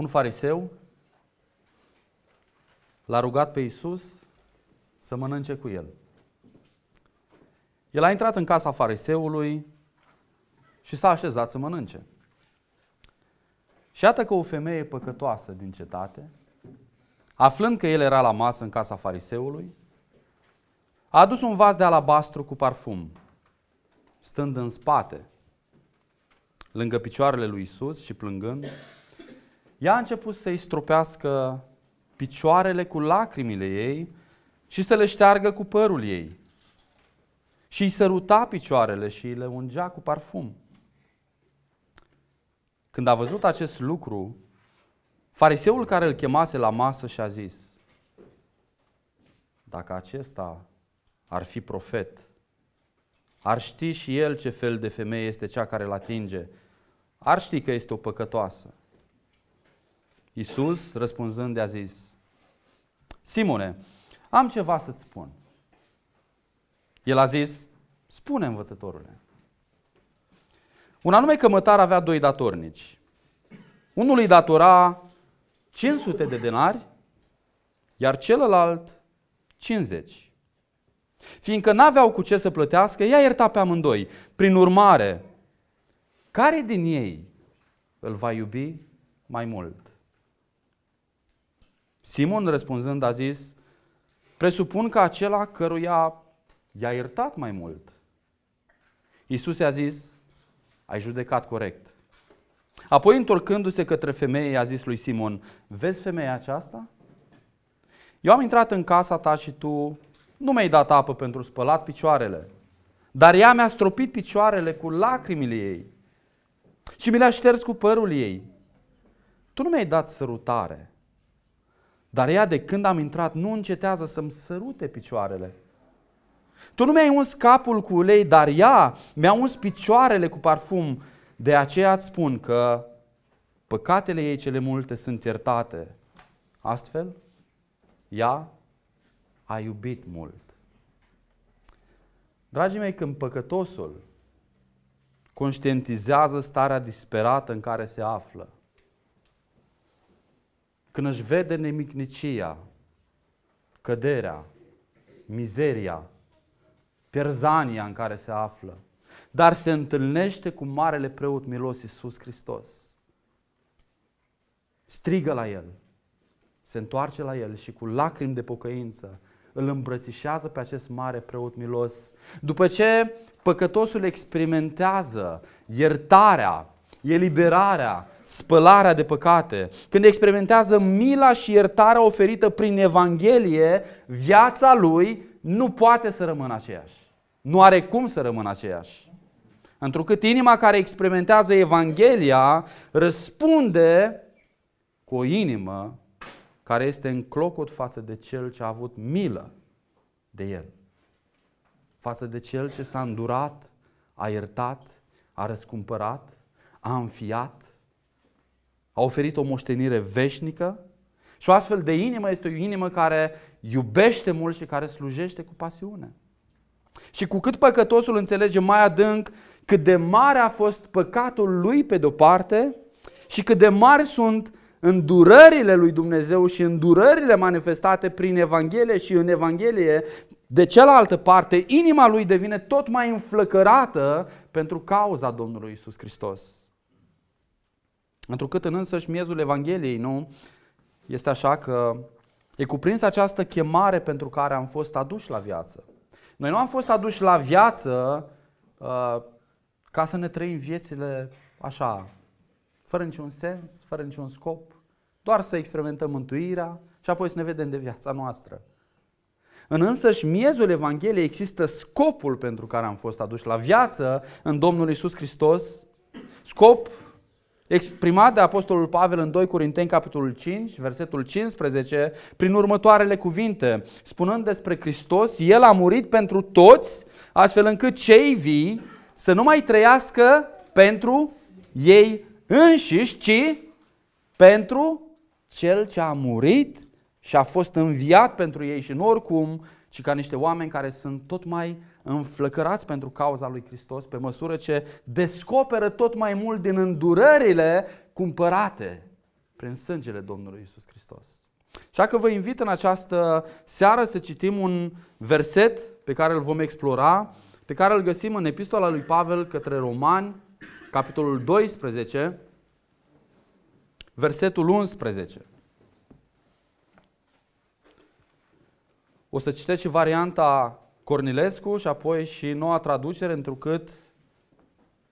un fariseu l-a rugat pe Isus să mănânce cu el. El a intrat în casa fariseului și s-a așezat să mănânce. Și iată că o femeie păcătoasă din cetate, aflând că el era la masă în casa fariseului, a adus un vas de alabastru cu parfum, stând în spate, lângă picioarele lui Isus și plângând, ea a început să-i stropească picioarele cu lacrimile ei și să le șteargă cu părul ei. Și îi săruta picioarele și le ungea cu parfum. Când a văzut acest lucru, fariseul care îl chemase la masă și a zis, dacă acesta ar fi profet, ar ști și el ce fel de femeie este cea care îl atinge, ar ști că este o păcătoasă. Iisus răspunzând de a zis, Simone, am ceva să-ți spun. El a zis, spune învățătorule. Un anume cămătar avea doi datornici. Unul îi datora 500 de denari, iar celălalt 50. Fiindcă n-aveau cu ce să plătească, ea ierta pe amândoi. Prin urmare, care din ei îl va iubi mai mult? Simon răspunzând a zis, presupun că acela căruia i-a iertat mai mult. Iisus i-a zis, ai judecat corect. Apoi întorcându-se către femeie, i-a zis lui Simon, vezi femeia aceasta? Eu am intrat în casa ta și tu nu mi-ai dat apă pentru spălat picioarele, dar ea mi-a stropit picioarele cu lacrimile ei și mi le-a șters cu părul ei. Tu nu mi-ai dat sărutare, dar ea de când am intrat nu încetează să-mi sărute picioarele. Tu nu mi-ai uns capul cu ulei, dar ea mi-a uns picioarele cu parfum. De aceea îți spun că păcatele ei cele multe sunt iertate. Astfel, ea a iubit mult. Dragii mei, când păcătosul conștientizează starea disperată în care se află, când își vede nemicnicia, căderea, mizeria, pierzania în care se află, dar se întâlnește cu Marele Preot Milos Iisus Hristos. Strigă la El, se întoarce la El și cu lacrimi de pocăință îl îmbrățișează pe acest mare preot milos. După ce păcătosul experimentează iertarea, eliberarea, spălarea de păcate, când experimentează mila și iertarea oferită prin Evanghelie, viața lui nu poate să rămână aceeași. Nu are cum să rămână aceeași. Întrucât inima care experimentează Evanghelia răspunde cu o inimă care este în clocot față de cel ce a avut milă de el. Față de cel ce s-a îndurat, a iertat, a răscumpărat, a înfiat, a oferit o moștenire veșnică și o astfel de inimă este o inimă care iubește mult și care slujește cu pasiune. Și cu cât păcătosul înțelege mai adânc cât de mare a fost păcatul lui pe de-o parte și cât de mari sunt îndurările lui Dumnezeu și îndurările manifestate prin Evanghelie și în Evanghelie, de cealaltă parte, inima lui devine tot mai înflăcărată pentru cauza Domnului Isus Hristos. Întrucât în însăși miezul Evangheliei, nu? Este așa că e cuprins această chemare pentru care am fost aduși la viață. Noi nu am fost aduși la viață uh, ca să ne trăim viețile așa, fără niciun sens, fără niciun scop, doar să experimentăm mântuirea și apoi să ne vedem de viața noastră. În însăși miezul Evangheliei există scopul pentru care am fost aduși la viață în Domnul Isus Hristos, scop exprimat de Apostolul Pavel în 2 Corinteni, capitolul 5, versetul 15, prin următoarele cuvinte, spunând despre Hristos, El a murit pentru toți, astfel încât cei vii să nu mai trăiască pentru ei înșiși, ci pentru Cel ce a murit și a fost înviat pentru ei și nu oricum, ci ca niște oameni care sunt tot mai înflăcărați pentru cauza lui Hristos pe măsură ce descoperă tot mai mult din îndurările cumpărate prin sângele Domnului Isus Hristos. Așa că vă invit în această seară să citim un verset pe care îl vom explora, pe care îl găsim în epistola lui Pavel către Romani, capitolul 12, versetul 11. O să citesc și varianta Cornilescu și apoi și noua traducere, întrucât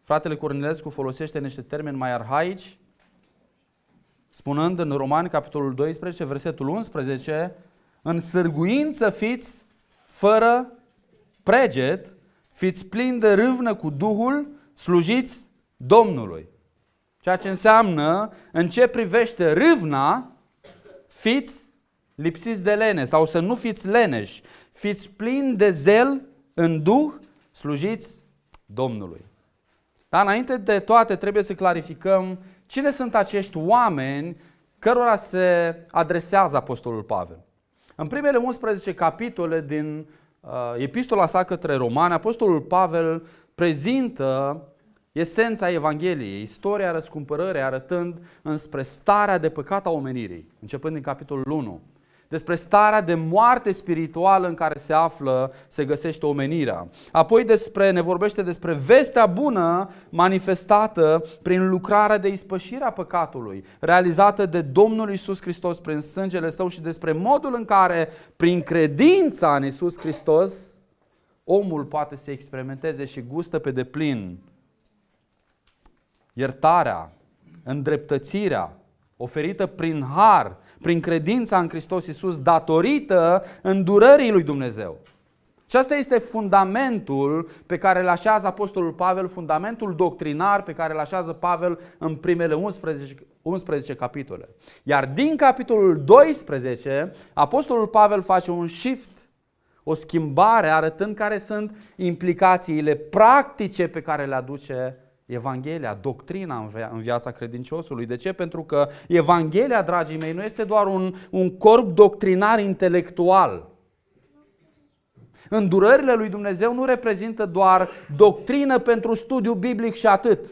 fratele Cornilescu folosește niște termeni mai arhaici, spunând în Romani, capitolul 12, versetul 11, în sârguință fiți fără preget, fiți plini de râvnă cu Duhul, slujiți Domnului. Ceea ce înseamnă, în ce privește râvna, fiți lipsiți de lene sau să nu fiți leneși, fiți plini de zel în Duh, slujiți Domnului. Dar înainte de toate trebuie să clarificăm cine sunt acești oameni cărora se adresează Apostolul Pavel. În primele 11 capitole din uh, epistola sa către romani, Apostolul Pavel prezintă esența Evangheliei, istoria răscumpărării, arătând înspre starea de păcat a omenirii, începând din capitolul 1 despre starea de moarte spirituală în care se află, se găsește omenirea. Apoi despre, ne vorbește despre vestea bună manifestată prin lucrarea de ispășire a păcatului, realizată de Domnul Isus Hristos prin sângele său și despre modul în care, prin credința în Isus Hristos, omul poate să experimenteze și gustă pe deplin iertarea, îndreptățirea oferită prin har prin credința în Hristos Iisus datorită îndurării lui Dumnezeu. Și asta este fundamentul pe care îl așează Apostolul Pavel, fundamentul doctrinar pe care îl așează Pavel în primele 11, 11 capitole. Iar din capitolul 12, Apostolul Pavel face un shift, o schimbare arătând care sunt implicațiile practice pe care le aduce Evanghelia, doctrina în, viața credinciosului. De ce? Pentru că Evanghelia, dragii mei, nu este doar un, un corp doctrinar intelectual. Îndurările lui Dumnezeu nu reprezintă doar doctrină pentru studiu biblic și atât.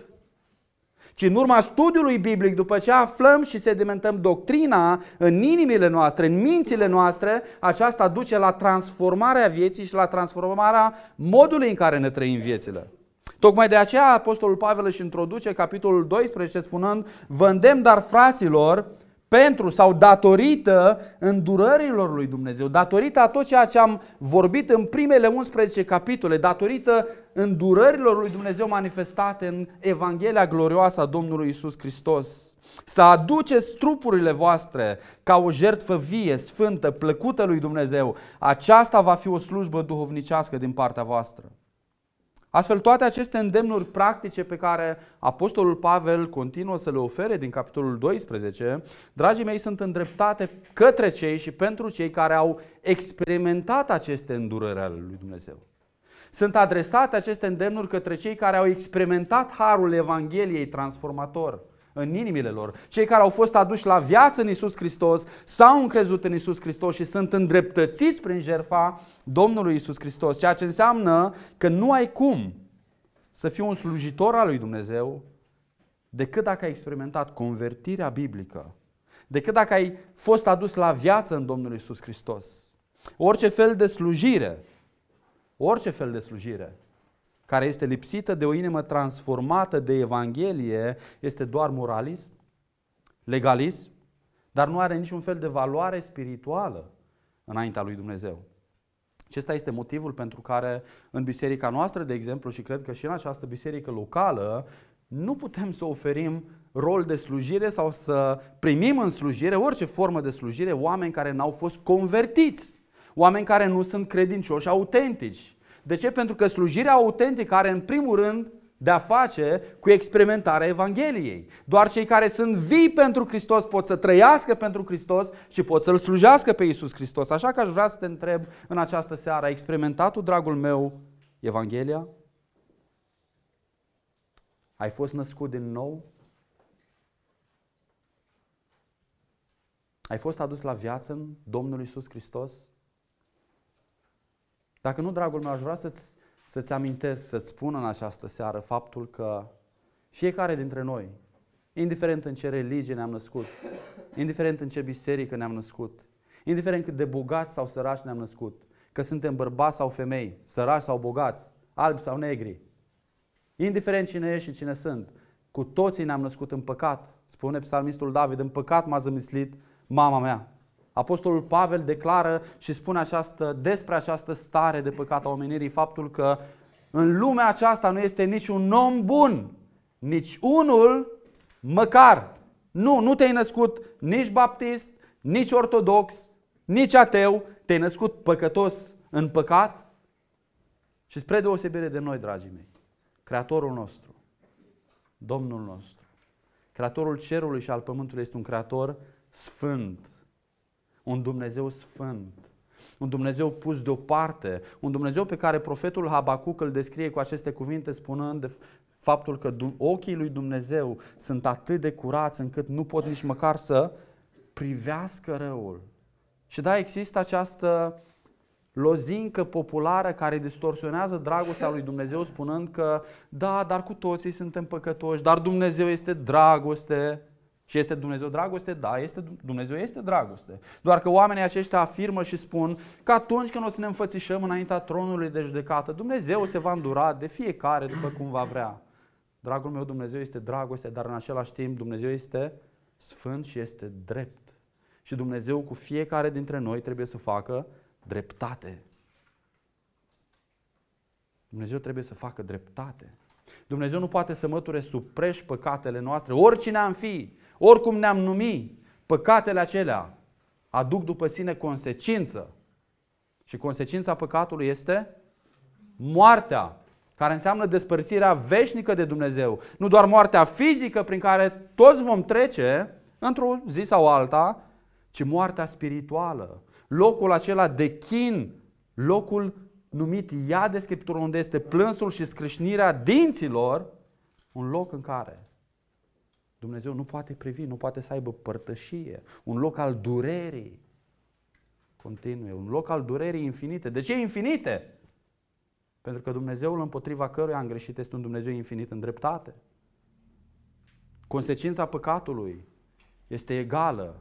Ci în urma studiului biblic, după ce aflăm și sedimentăm doctrina în inimile noastre, în mințile noastre, aceasta duce la transformarea vieții și la transformarea modului în care ne trăim viețile. Tocmai de aceea Apostolul Pavel își introduce capitolul 12 spunând vândem dar fraților pentru sau datorită îndurărilor lui Dumnezeu, datorită a tot ceea ce am vorbit în primele 11 capitole, datorită îndurărilor lui Dumnezeu manifestate în Evanghelia glorioasă a Domnului Isus Hristos. Să aduceți trupurile voastre ca o jertfă vie, sfântă, plăcută lui Dumnezeu. Aceasta va fi o slujbă duhovnicească din partea voastră. Astfel, toate aceste îndemnuri practice pe care Apostolul Pavel continuă să le ofere din capitolul 12, dragii mei, sunt îndreptate către cei și pentru cei care au experimentat aceste îndurări ale lui Dumnezeu. Sunt adresate aceste îndemnuri către cei care au experimentat harul Evangheliei transformator în inimile lor. Cei care au fost aduși la viață în Isus Hristos s-au încrezut în Isus Hristos și sunt îndreptățiți prin jerfa Domnului Isus Hristos, ceea ce înseamnă că nu ai cum să fii un slujitor al lui Dumnezeu decât dacă ai experimentat convertirea biblică, decât dacă ai fost adus la viață în Domnul Isus Hristos. Orice fel de slujire, orice fel de slujire care este lipsită de o inimă transformată de Evanghelie, este doar moralism, legalism, dar nu are niciun fel de valoare spirituală înaintea lui Dumnezeu. Acesta este motivul pentru care în biserica noastră, de exemplu, și cred că și în această biserică locală, nu putem să oferim rol de slujire sau să primim în slujire orice formă de slujire oameni care n-au fost convertiți, oameni care nu sunt credincioși autentici, de ce? Pentru că slujirea autentică are în primul rând de a face cu experimentarea Evangheliei. Doar cei care sunt vii pentru Hristos pot să trăiască pentru Hristos și pot să-L slujească pe Iisus Hristos. Așa că aș vrea să te întreb în această seară, ai experimentat tu, dragul meu, Evanghelia? Ai fost născut din nou? Ai fost adus la viață în Domnul Iisus Hristos? Dacă nu, dragul meu, aș vrea să-ți, să-ți amintesc, să-ți spun în această seară faptul că fiecare dintre noi, indiferent în ce religie ne-am născut, indiferent în ce biserică ne-am născut, indiferent cât de bogați sau sărași ne-am născut, că suntem bărbați sau femei, săraci sau bogați, albi sau negri, indiferent cine ești și cine sunt, cu toții ne-am născut în păcat. Spune psalmistul David, în păcat m-a zămislit mama mea. Apostolul Pavel declară și spune această, despre această stare de păcat a omenirii faptul că în lumea aceasta nu este niciun om bun, nici unul măcar. Nu, nu te-ai născut nici baptist, nici ortodox, nici ateu, te-ai născut păcătos în păcat și spre deosebire de noi, dragii mei, Creatorul nostru, Domnul nostru, Creatorul cerului și al pământului este un Creator sfânt, un Dumnezeu sfânt, un Dumnezeu pus deoparte, un Dumnezeu pe care profetul Habacuc îl descrie cu aceste cuvinte spunând de faptul că ochii lui Dumnezeu sunt atât de curați încât nu pot nici măcar să privească răul. Și da, există această lozincă populară care distorsionează dragostea lui Dumnezeu spunând că da, dar cu toții suntem păcătoși, dar Dumnezeu este dragoste. Și este Dumnezeu dragoste? Da, este, Dumnezeu este dragoste. Doar că oamenii aceștia afirmă și spun că atunci când o să ne înfățișăm înaintea tronului de judecată, Dumnezeu se va îndura de fiecare după cum va vrea. Dragul meu, Dumnezeu este dragoste, dar în același timp Dumnezeu este sfânt și este drept. Și Dumnezeu cu fiecare dintre noi trebuie să facă dreptate. Dumnezeu trebuie să facă dreptate. Dumnezeu nu poate să măture sub păcatele noastre, oricine am fi. Oricum ne-am numit, păcatele acelea aduc după sine consecință. Și consecința păcatului este moartea, care înseamnă despărțirea veșnică de Dumnezeu. Nu doar moartea fizică prin care toți vom trece într-o zi sau alta, ci moartea spirituală. Locul acela de chin, locul numit ea de Scriptură unde este plânsul și scrâșnirea dinților, un loc în care Dumnezeu nu poate privi, nu poate să aibă părtășie, un loc al durerii continue, un loc al durerii infinite. De ce infinite? Pentru că Dumnezeul împotriva căruia am greșit este un Dumnezeu infinit în dreptate. Consecința păcatului este egală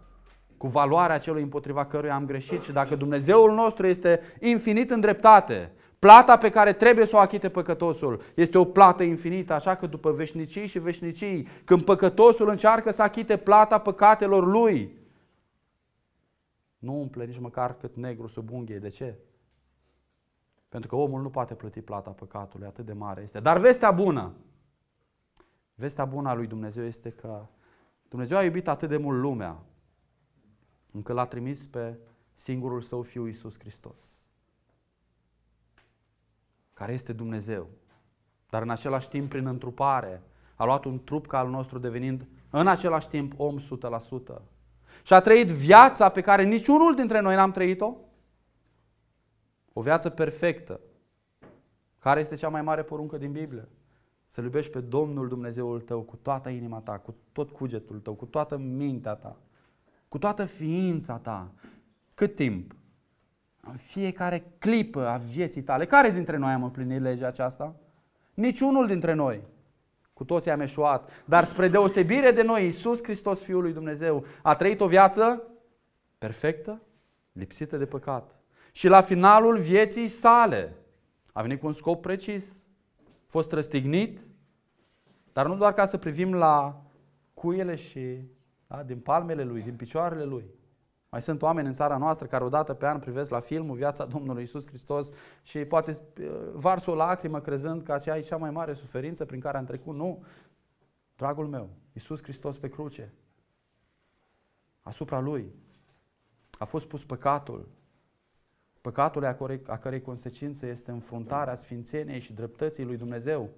cu valoarea celui împotriva căruia am greșit și dacă Dumnezeul nostru este infinit în dreptate, plata pe care trebuie să o achite păcătosul este o plată infinită, așa că după veșnicii și veșnicii, când păcătosul încearcă să achite plata păcatelor lui, nu umple nici măcar cât negru sub unghie. De ce? Pentru că omul nu poate plăti plata păcatului, atât de mare este. Dar vestea bună, vestea bună a lui Dumnezeu este că Dumnezeu a iubit atât de mult lumea, încă l-a trimis pe singurul său fiu Iisus Hristos, care este Dumnezeu, dar în același timp prin întrupare a luat un trup ca al nostru devenind în același timp om 100%. Și a trăit viața pe care niciunul dintre noi n-am trăit-o, o viață perfectă, care este cea mai mare poruncă din Biblie? Să iubești pe Domnul Dumnezeul tău cu toată inima ta, cu tot cugetul tău, cu toată mintea ta, cu toată ființa ta. Cât timp? În fiecare clipă a vieții tale. Care dintre noi am împlinit legea aceasta? Niciunul dintre noi. Cu toții am eșuat. Dar spre deosebire de noi, Iisus Hristos, Fiul lui Dumnezeu, a trăit o viață perfectă, lipsită de păcat. Și la finalul vieții sale a venit cu un scop precis. A fost răstignit, dar nu doar ca să privim la cuiele și da? Din palmele lui, din picioarele lui. Mai sunt oameni în țara noastră care odată pe an privesc la filmul Viața Domnului Isus Hristos și poate uh, vars o lacrimă crezând că aceea e cea mai mare suferință prin care am trecut. Nu! Dragul meu, Isus Hristos pe cruce, asupra Lui a fost pus păcatul, păcatul a cărei consecință este înfruntarea sfințeniei și dreptății lui Dumnezeu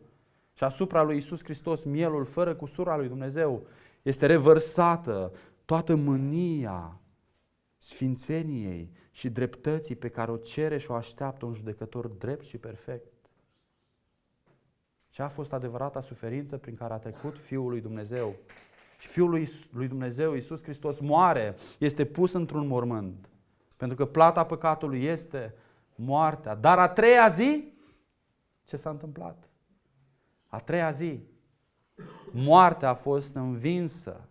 și asupra lui Isus Hristos mielul fără cusura lui Dumnezeu este revărsată toată mânia sfințeniei și dreptății pe care o cere și o așteaptă un judecător drept și perfect. Ce a fost adevărata suferință prin care a trecut Fiul lui Dumnezeu. Și Fiul lui Dumnezeu, Iisus Hristos, moare, este pus într-un mormânt. Pentru că plata păcatului este moartea. Dar a treia zi, ce s-a întâmplat? A treia zi, Moartea a fost învinsă.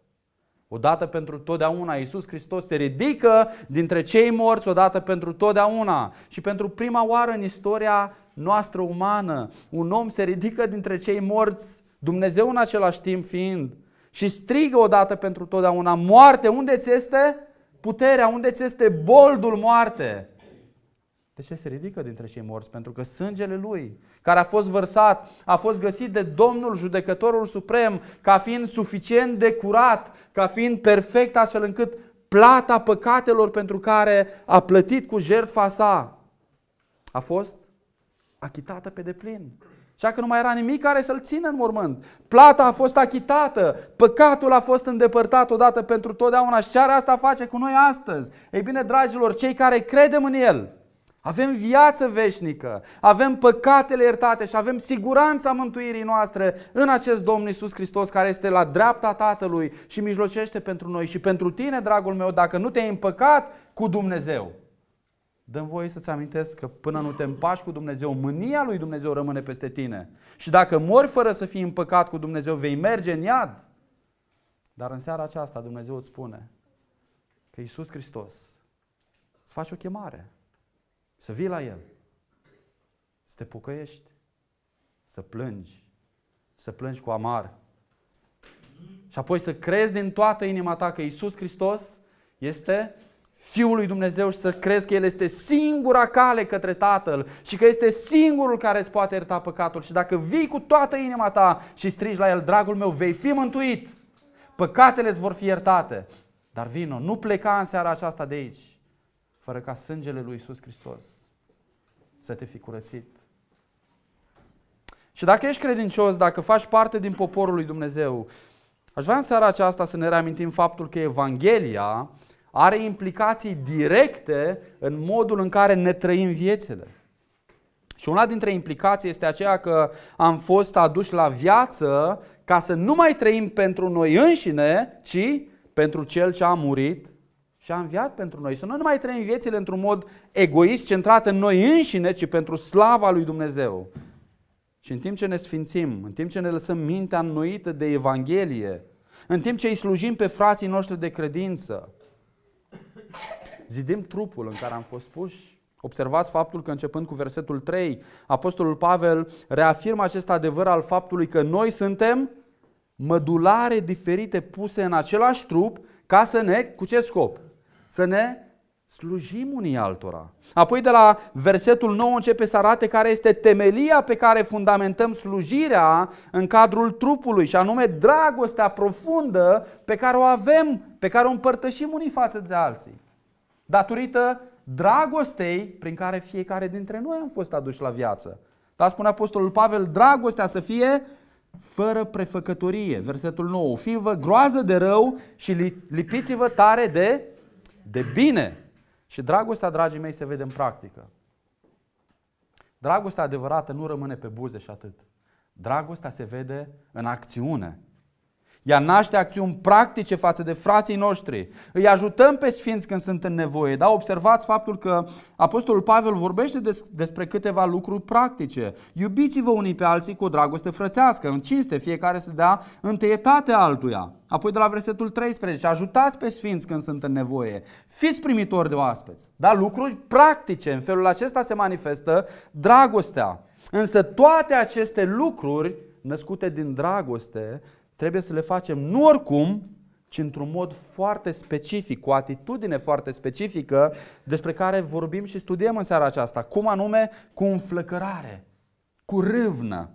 Odată pentru totdeauna, Iisus Hristos se ridică dintre cei morți odată pentru totdeauna. Și pentru prima oară în istoria noastră umană, un om se ridică dintre cei morți, Dumnezeu în același timp fiind, și strigă odată pentru totdeauna, moarte, unde ți este puterea, unde ți este boldul moarte? De ce se ridică dintre cei morți? Pentru că sângele lui, care a fost vărsat, a fost găsit de Domnul, judecătorul suprem, ca fiind suficient de curat, ca fiind perfect, astfel încât plata păcatelor pentru care a plătit cu jertfa sa a fost achitată pe deplin. Așa că nu mai era nimic care să-l țină în mormânt. Plata a fost achitată, păcatul a fost îndepărtat odată pentru totdeauna și ce are asta face cu noi astăzi? Ei bine, dragilor, cei care credem în El, avem viață veșnică, avem păcatele iertate și avem siguranța mântuirii noastre în acest Domn Iisus Hristos care este la dreapta Tatălui și mijlocește pentru noi și pentru tine, dragul meu, dacă nu te-ai împăcat cu Dumnezeu. Dăm voie să-ți amintesc că până nu te împaci cu Dumnezeu, mânia lui Dumnezeu rămâne peste tine. Și dacă mori fără să fii împăcat cu Dumnezeu, vei merge în iad. Dar în seara aceasta Dumnezeu îți spune că Iisus Hristos îți face o chemare să vii la El, să te pocăiești, să plângi, să plângi cu amar. Și apoi să crezi din toată inima ta că Isus Hristos este Fiul lui Dumnezeu și să crezi că El este singura cale către Tatăl și că este singurul care îți poate ierta păcatul. Și dacă vii cu toată inima ta și strigi la El, dragul meu, vei fi mântuit. Păcatele îți vor fi iertate. Dar vino, nu pleca în seara aceasta de aici fără ca sângele lui Iisus Hristos să te fi curățit. Și dacă ești credincios, dacă faci parte din poporul lui Dumnezeu, aș vrea în seara aceasta să ne reamintim faptul că Evanghelia are implicații directe în modul în care ne trăim viețile. Și una dintre implicații este aceea că am fost aduși la viață ca să nu mai trăim pentru noi înșine, ci pentru Cel ce a murit și a înviat pentru noi. Să nu mai trăim viețile într-un mod egoist, centrat în noi înșine, ci pentru slava lui Dumnezeu. Și în timp ce ne sfințim, în timp ce ne lăsăm mintea înnoită de Evanghelie, în timp ce îi slujim pe frații noștri de credință, zidim trupul în care am fost puși. Observați faptul că începând cu versetul 3, Apostolul Pavel reafirmă acest adevăr al faptului că noi suntem mădulare diferite puse în același trup ca să ne, cu ce scop? Să ne slujim unii altora. Apoi de la versetul 9 începe să arate care este temelia pe care fundamentăm slujirea în cadrul trupului și anume dragostea profundă pe care o avem, pe care o împărtășim unii față de alții. Datorită dragostei prin care fiecare dintre noi am fost aduși la viață. Dar spune Apostolul Pavel, dragostea să fie fără prefăcătorie. Versetul 9. Fii-vă groază de rău și lipiți-vă tare de de bine. Și dragostea, dragii mei, se vede în practică. Dragostea adevărată nu rămâne pe buze și atât. Dragostea se vede în acțiune. Ea naște acțiuni practice față de frații noștri. Îi ajutăm pe sfinți când sunt în nevoie. Da? Observați faptul că Apostolul Pavel vorbește des, despre câteva lucruri practice. Iubiți-vă unii pe alții cu o dragoste frățească, în cinste, fiecare să dea întâietate altuia. Apoi de la versetul 13, ajutați pe sfinți când sunt în nevoie. Fiți primitori de oaspeți. Da? Lucruri practice. În felul acesta se manifestă dragostea. Însă toate aceste lucruri născute din dragoste trebuie să le facem nu oricum, ci într-un mod foarte specific, cu o atitudine foarte specifică, despre care vorbim și studiem în seara aceasta. Cum anume? Cu înflăcărare, cu râvnă.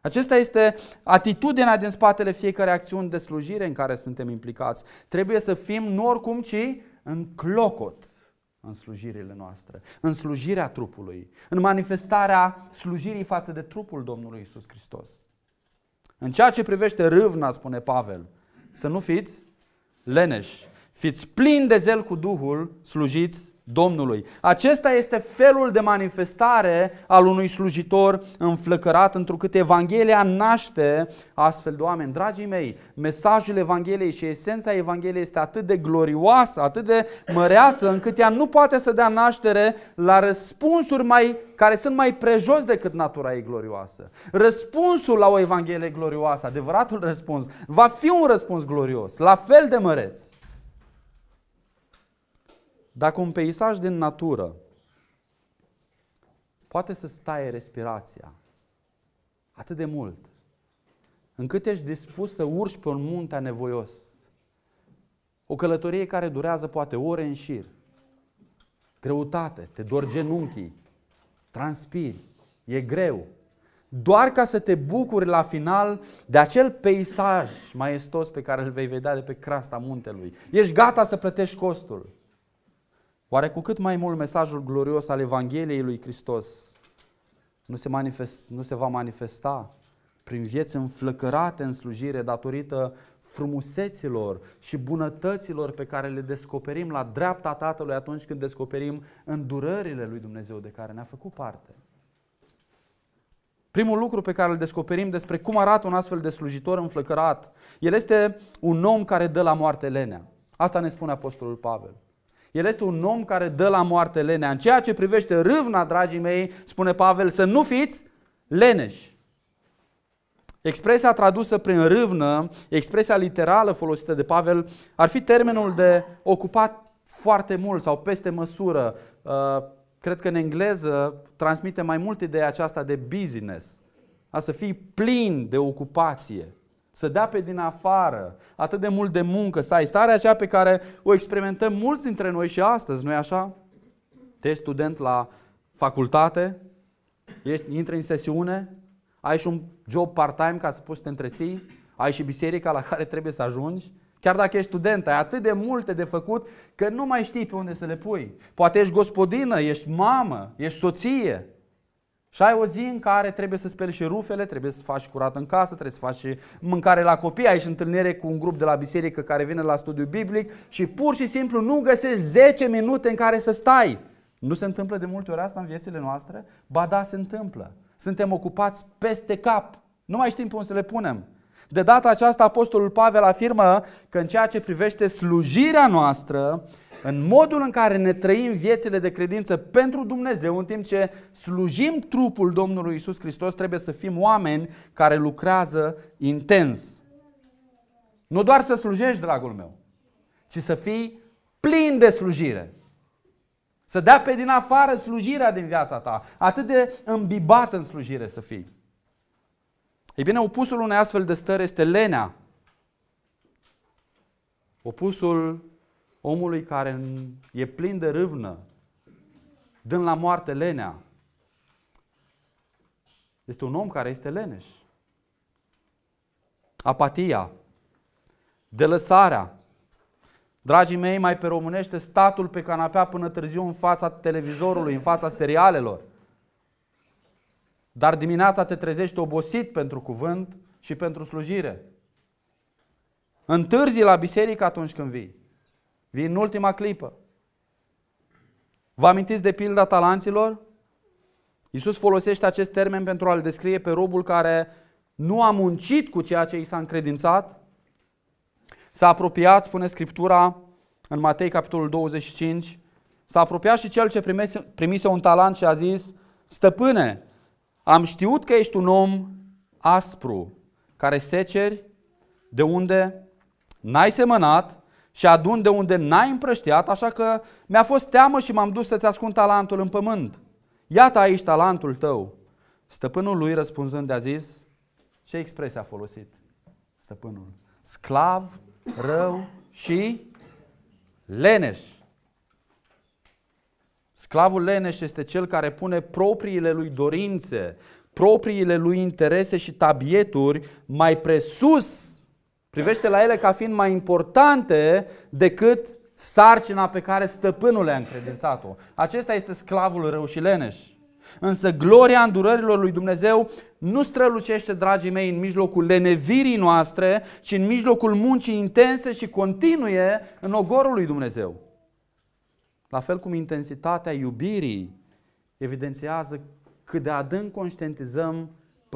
Acesta este atitudinea din spatele fiecare acțiuni de slujire în care suntem implicați. Trebuie să fim nu oricum, ci în clocot în slujirile noastre, în slujirea trupului, în manifestarea slujirii față de trupul Domnului Isus Hristos. În ceea ce privește râvna, spune Pavel, să nu fiți leneși, Fiți plini de zel cu Duhul, slujiți Domnului. Acesta este felul de manifestare al unui slujitor înflăcărat, întrucât Evanghelia naște astfel de oameni. Dragii mei, mesajul Evangheliei și esența Evangheliei este atât de glorioasă, atât de măreață, încât ea nu poate să dea naștere la răspunsuri mai, care sunt mai prejos decât natura ei glorioasă. Răspunsul la o Evanghelie glorioasă, adevăratul răspuns, va fi un răspuns glorios, la fel de măreț. Dacă un peisaj din natură poate să staie respirația atât de mult, încât ești dispus să urci pe un munte nevoios, o călătorie care durează poate ore în șir, greutate, te dor genunchii, transpiri, e greu, doar ca să te bucuri la final de acel peisaj maestos pe care îl vei vedea de pe crasta muntelui. Ești gata să plătești costul. Oare cu cât mai mult mesajul glorios al Evangheliei lui Hristos nu se, manifest, nu se va manifesta prin vieți înflăcărate în slujire datorită frumuseților și bunătăților pe care le descoperim la dreapta Tatălui atunci când descoperim îndurările lui Dumnezeu de care ne-a făcut parte. Primul lucru pe care îl descoperim despre cum arată un astfel de slujitor înflăcărat, el este un om care dă la moarte lenea. Asta ne spune Apostolul Pavel. El este un om care dă la moarte lenea. În ceea ce privește râvna, dragii mei, spune Pavel, să nu fiți leneși. Expresia tradusă prin râvnă, expresia literală folosită de Pavel, ar fi termenul de ocupat foarte mult sau peste măsură. Uh, cred că în engleză transmite mai mult ideea aceasta de business, a să fii plin de ocupație să dea pe din afară, atât de mult de muncă, să ai starea aceea pe care o experimentăm mulți dintre noi și astăzi, nu-i așa? Te student la facultate, ești, intri în sesiune, ai și un job part-time ca să poți să te întreții, ai și biserica la care trebuie să ajungi, Chiar dacă ești student, ai atât de multe de făcut că nu mai știi pe unde să le pui. Poate ești gospodină, ești mamă, ești soție, și ai o zi în care trebuie să speli și rufele, trebuie să faci curat în casă, trebuie să faci și mâncare la copii, ai și întâlnire cu un grup de la biserică care vine la studiu biblic și pur și simplu nu găsești 10 minute în care să stai. Nu se întâmplă de multe ori asta în viețile noastre? Ba da, se întâmplă. Suntem ocupați peste cap. Nu mai știm pe unde să le punem. De data aceasta, Apostolul Pavel afirmă că în ceea ce privește slujirea noastră, în modul în care ne trăim viețile de credință pentru Dumnezeu, în timp ce slujim trupul Domnului Isus Hristos, trebuie să fim oameni care lucrează intens. Nu doar să slujești, dragul meu, ci să fii plin de slujire. Să dea pe din afară slujirea din viața ta. Atât de îmbibat în slujire să fii. Ei bine, opusul unei astfel de stări este lenea. Opusul omului care e plin de râvnă, dând la moarte lenea, este un om care este leneș. Apatia, delăsarea. Dragii mei, mai pe românește statul pe canapea până târziu în fața televizorului, în fața serialelor. Dar dimineața te trezești obosit pentru cuvânt și pentru slujire. Întârzi la biserică atunci când vii. Vii în ultima clipă. Vă amintiți de pilda talanților? Iisus folosește acest termen pentru a-l descrie pe robul care nu a muncit cu ceea ce i s-a încredințat. S-a apropiat, spune Scriptura în Matei capitolul 25, s-a apropiat și cel ce primise, primise un talent și a zis, Stăpâne, am știut că ești un om aspru, care seceri de unde n-ai semănat și adun de unde n-ai împrăștiat, așa că mi-a fost teamă și m-am dus să-ți ascund talentul în pământ. Iată aici talentul tău. Stăpânul lui răspunzând a zis, ce expresie a folosit stăpânul? Sclav, rău și leneș. Sclavul leneș este cel care pune propriile lui dorințe, propriile lui interese și tabieturi mai presus Privește la ele ca fiind mai importante decât sarcina pe care stăpânul le-a încredințat-o. Acesta este sclavul rău Însă gloria îndurărilor lui Dumnezeu nu strălucește, dragii mei, în mijlocul lenevirii noastre, ci în mijlocul muncii intense și continue în ogorul lui Dumnezeu. La fel cum intensitatea iubirii evidențiază cât de adânc conștientizăm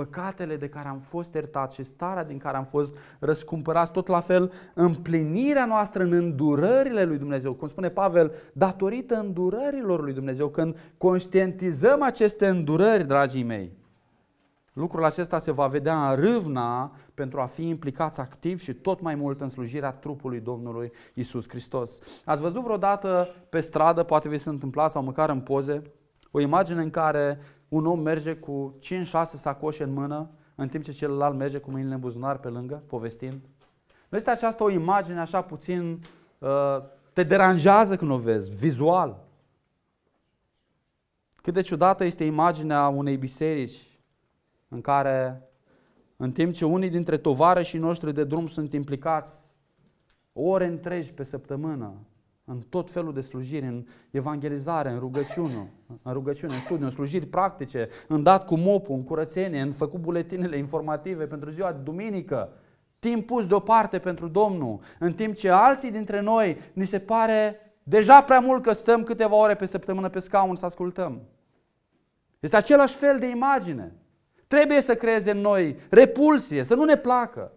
păcatele de care am fost iertat și starea din care am fost răscumpărați, tot la fel împlinirea noastră în îndurările lui Dumnezeu, cum spune Pavel, datorită îndurărilor lui Dumnezeu, când conștientizăm aceste îndurări, dragii mei, lucrul acesta se va vedea în râvna pentru a fi implicați activ și tot mai mult în slujirea trupului Domnului Isus Hristos. Ați văzut vreodată pe stradă, poate vi se întâmpla sau măcar în poze, o imagine în care un om merge cu 5-6 sacoșe în mână, în timp ce celălalt merge cu mâinile în buzunar pe lângă, povestind. Nu este aceasta o imagine așa puțin, uh, te deranjează când o vezi, vizual. Cât de ciudată este imaginea unei biserici în care, în timp ce unii dintre tovarășii noștri de drum sunt implicați ore întregi pe săptămână în tot felul de slujiri, în evangelizare, în rugăciune, în rugăciune, în studiu, în slujiri practice, în dat cu mopul, în curățenie, în făcut buletinele informative pentru ziua de duminică, timp pus deoparte pentru Domnul, în timp ce alții dintre noi ni se pare deja prea mult că stăm câteva ore pe săptămână pe scaun să ascultăm. Este același fel de imagine. Trebuie să creeze în noi repulsie, să nu ne placă.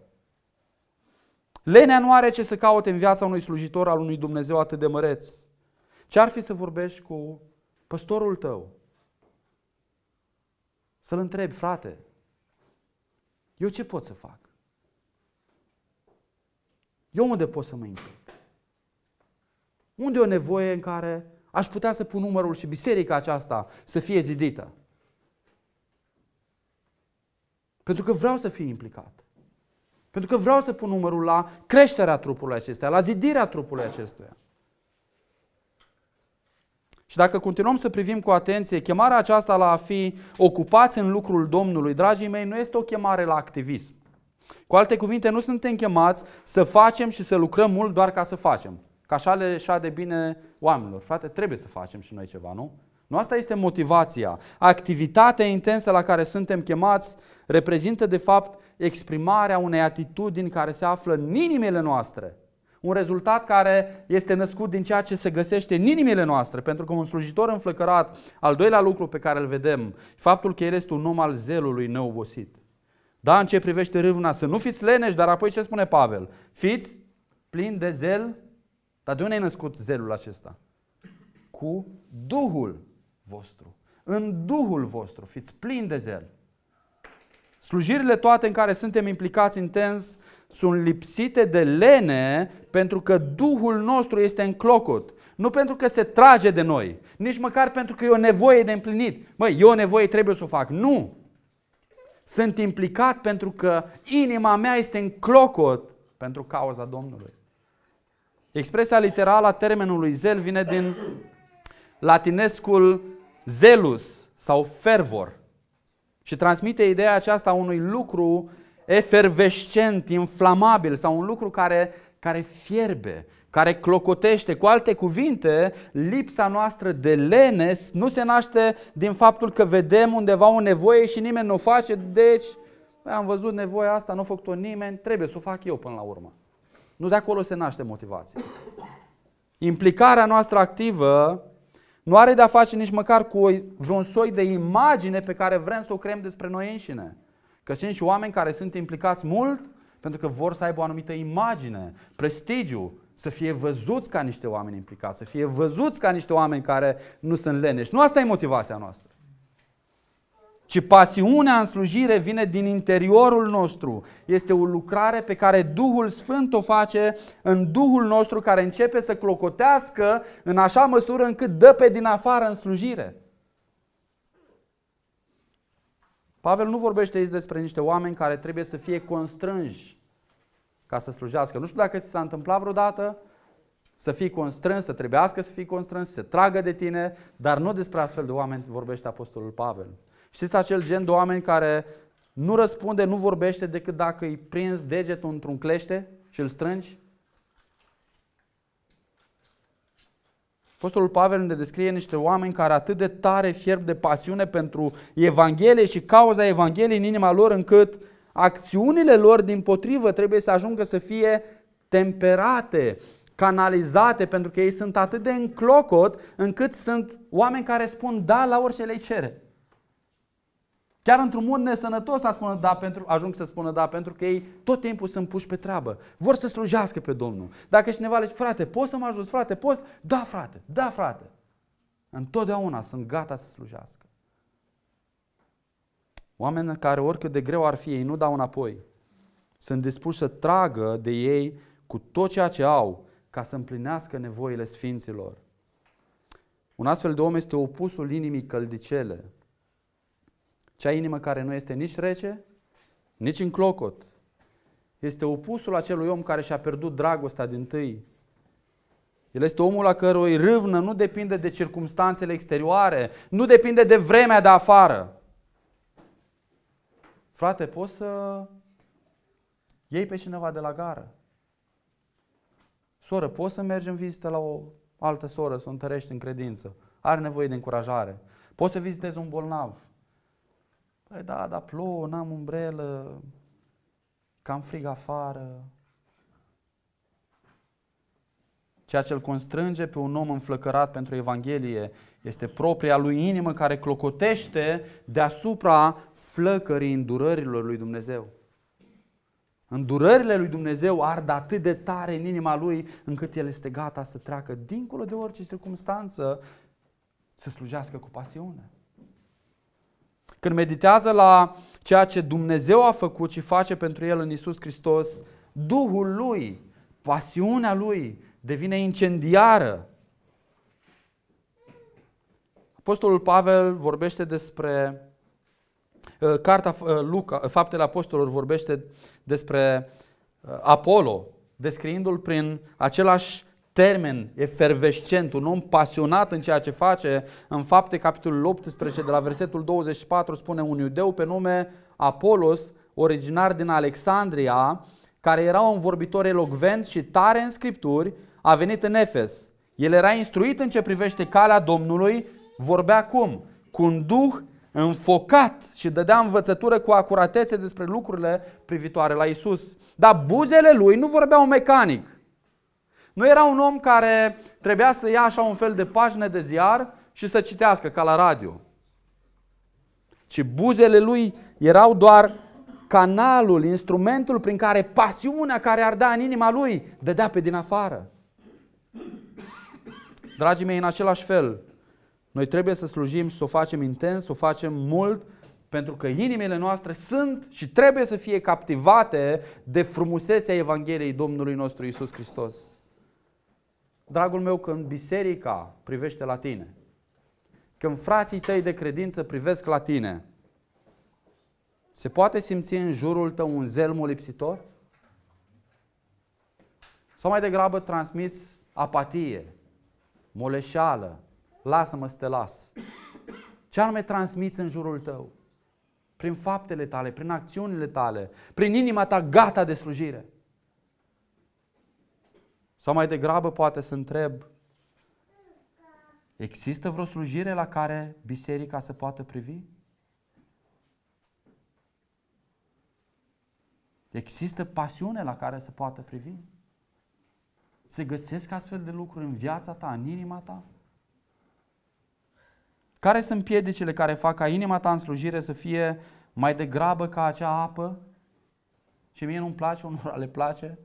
Lenea nu are ce să caute în viața unui slujitor al unui Dumnezeu atât de măreț. Ce ar fi să vorbești cu păstorul tău? Să-l întrebi, frate, eu ce pot să fac? Eu unde pot să mă implic? Unde e o nevoie în care aș putea să pun numărul și biserica aceasta să fie zidită? Pentru că vreau să fiu implicat. Pentru că vreau să pun numărul la creșterea trupului acestuia, la zidirea trupului acestuia. Și dacă continuăm să privim cu atenție, chemarea aceasta la a fi ocupați în lucrul Domnului, dragii mei, nu este o chemare la activism. Cu alte cuvinte, nu suntem chemați să facem și să lucrăm mult doar ca să facem. Ca așa le șade bine oamenilor. Frate, trebuie să facem și noi ceva, nu? Nu asta este motivația. Activitatea intensă la care suntem chemați reprezintă de fapt exprimarea unei atitudini care se află în inimile noastre. Un rezultat care este născut din ceea ce se găsește în inimile noastre, pentru că un slujitor înflăcărat, al doilea lucru pe care îl vedem, faptul că el este un om al zelului neobosit. Da, în ce privește râvna, să nu fiți leneși, dar apoi ce spune Pavel? Fiți plini de zel? Dar de unde ai născut zelul acesta? Cu Duhul vostru. În Duhul vostru fiți plini de zel. Slujirile toate în care suntem implicați intens sunt lipsite de lene pentru că Duhul nostru este în clocot. Nu pentru că se trage de noi, nici măcar pentru că e o nevoie de împlinit. Măi, eu o nevoie trebuie să o fac. Nu! Sunt implicat pentru că inima mea este în clocot pentru cauza Domnului. Expresia literală a termenului zel vine din latinescul zelus sau fervor. Și transmite ideea aceasta unui lucru efervescent, inflamabil sau un lucru care, care fierbe, care clocotește. Cu alte cuvinte, lipsa noastră de lenes nu se naște din faptul că vedem undeva o nevoie și nimeni nu o face, deci am văzut nevoia asta, nu a făcut-o nimeni, trebuie să o fac eu până la urmă. Nu de acolo se naște motivația. Implicarea noastră activă nu are de-a face nici măcar cu vreun soi de imagine pe care vrem să o creăm despre noi înșine. Că sunt și oameni care sunt implicați mult pentru că vor să aibă o anumită imagine, prestigiu, să fie văzuți ca niște oameni implicați, să fie văzuți ca niște oameni care nu sunt leneși. Nu asta e motivația noastră ci pasiunea în slujire vine din interiorul nostru. Este o lucrare pe care Duhul Sfânt o face în Duhul nostru care începe să clocotească în așa măsură încât dă pe din afară în slujire. Pavel nu vorbește aici despre niște oameni care trebuie să fie constrânși ca să slujească. Nu știu dacă ți s-a întâmplat vreodată să fii constrâns, să trebuiască să fii constrâns, să se tragă de tine, dar nu despre astfel de oameni vorbește Apostolul Pavel. Știți acel gen de oameni care nu răspunde, nu vorbește decât dacă îi prinzi degetul într-un clește și îl strângi? Apostolul Pavel ne descrie niște oameni care atât de tare fierb de pasiune pentru Evanghelie și cauza Evangheliei în inima lor încât acțiunile lor din potrivă trebuie să ajungă să fie temperate, canalizate, pentru că ei sunt atât de înclocot încât sunt oameni care spun da la orice le cere. Chiar într-un mod nesănătos să spună da pentru, ajung să spună da pentru că ei tot timpul sunt puși pe treabă. Vor să slujească pe Domnul. Dacă cineva le zice, frate, poți să mă ajut, Frate, poți? Da, frate, da, frate. Întotdeauna sunt gata să slujească. Oameni care oricât de greu ar fi, ei nu dau înapoi. Sunt dispuși să tragă de ei cu tot ceea ce au ca să împlinească nevoile sfinților. Un astfel de om este opusul inimii căldicele, cea inimă care nu este nici rece, nici în clocot. Este opusul acelui om care și-a pierdut dragostea din tâi. El este omul la cărui râvnă nu depinde de circumstanțele exterioare, nu depinde de vremea de afară. Frate, poți să iei pe cineva de la gară. Soră, poți să mergi în vizită la o altă soră, să o întărești în credință. Are nevoie de încurajare. Poți să vizitezi un bolnav. Păi da, dar plouă, n-am umbrelă, cam frig afară. Ceea ce îl constrânge pe un om înflăcărat pentru Evanghelie este propria lui inimă care clocotește deasupra flăcării îndurărilor lui Dumnezeu. Îndurările lui Dumnezeu ard atât de tare în inima lui încât el este gata să treacă dincolo de orice circunstanță să slujească cu pasiune. Când meditează la ceea ce Dumnezeu a făcut și face pentru el în Isus Hristos, Duhul lui, pasiunea lui devine incendiară. Apostolul Pavel vorbește despre uh, Carta uh, Luca, uh, Faptele Apostolilor vorbește despre Apollo, descriindu-l prin același termen efervescent, un om pasionat în ceea ce face. În fapte, capitolul 18, de la versetul 24, spune un iudeu pe nume Apolos, originar din Alexandria, care era un vorbitor elocvent și tare în scripturi, a venit în Efes. El era instruit în ce privește calea Domnului, vorbea cum? Cu un duh înfocat și dădea învățătură cu acuratețe despre lucrurile privitoare la Isus. Dar buzele lui nu vorbeau mecanic. Nu era un om care trebuia să ia așa un fel de pagină de ziar și să citească ca la radio. Ci buzele lui erau doar canalul, instrumentul prin care pasiunea care ardea în inima lui dădea pe din afară. Dragii mei, în același fel, noi trebuie să slujim și să o facem intens, să o facem mult, pentru că inimile noastre sunt și trebuie să fie captivate de frumusețea Evangheliei Domnului nostru Isus Hristos dragul meu, când biserica privește la tine, când frații tăi de credință privesc la tine, se poate simți în jurul tău un zel molipsitor? Sau mai degrabă transmiți apatie, moleșeală, lasă-mă să te las. Ce anume transmiți în jurul tău? Prin faptele tale, prin acțiunile tale, prin inima ta gata de slujire. Sau mai degrabă poate să întreb, există vreo slujire la care biserica să poată privi? Există pasiune la care să poată privi? Se găsesc astfel de lucruri în viața ta, în inima ta? Care sunt piedicile care fac ca inima ta în slujire să fie mai degrabă ca acea apă? Și mie nu-mi place, unora le place,